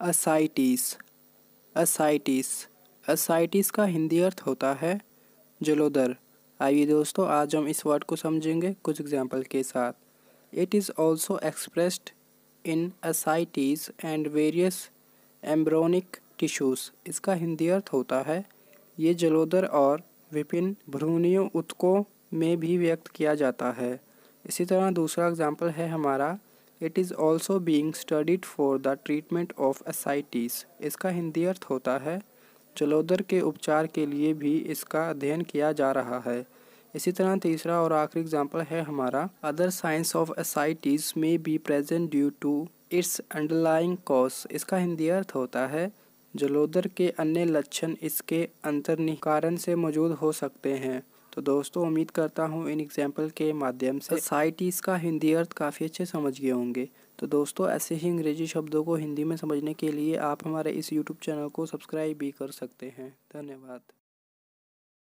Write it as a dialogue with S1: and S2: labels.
S1: ascites ascites ascites का हिंदी अर्थ होता है जलोदर आइए दोस्तों आज हम इस वर्ड को समझेंगे कुछ एग्जाम्पल के साथ it is also expressed in ascites and various embryonic tissues इसका हिंदी अर्थ होता है ये जलोदर और विभिन्न भ्रूणीय उत्कों में भी व्यक्त किया जाता है इसी तरह दूसरा एग्जाम्पल है हमारा it is also being studied for the treatment of ascites इसका हिंदी अर्थ होता है जलोदर के उपचार के लिए भी इसका अध्ययन किया जा रहा है इसी तरह तीसरा और आखिरी एग्जाम्पल है हमारा other signs of ascites may be present due to its underlying cause इसका हिंदी अर्थ होता है जलोदर के अन्य लक्षण इसके अंतर्निकारण कारण से मौजूद हो सकते हैं तो दोस्तों उम्मीद करता हूँ इन एग्जाम्पल के माध्यम से साइटीज़ का हिंदी अर्थ काफ़ी अच्छे समझ गए होंगे तो दोस्तों ऐसे ही अंग्रेजी शब्दों को हिंदी में समझने के लिए आप हमारे इस यूट्यूब चैनल को सब्सक्राइब भी कर सकते हैं धन्यवाद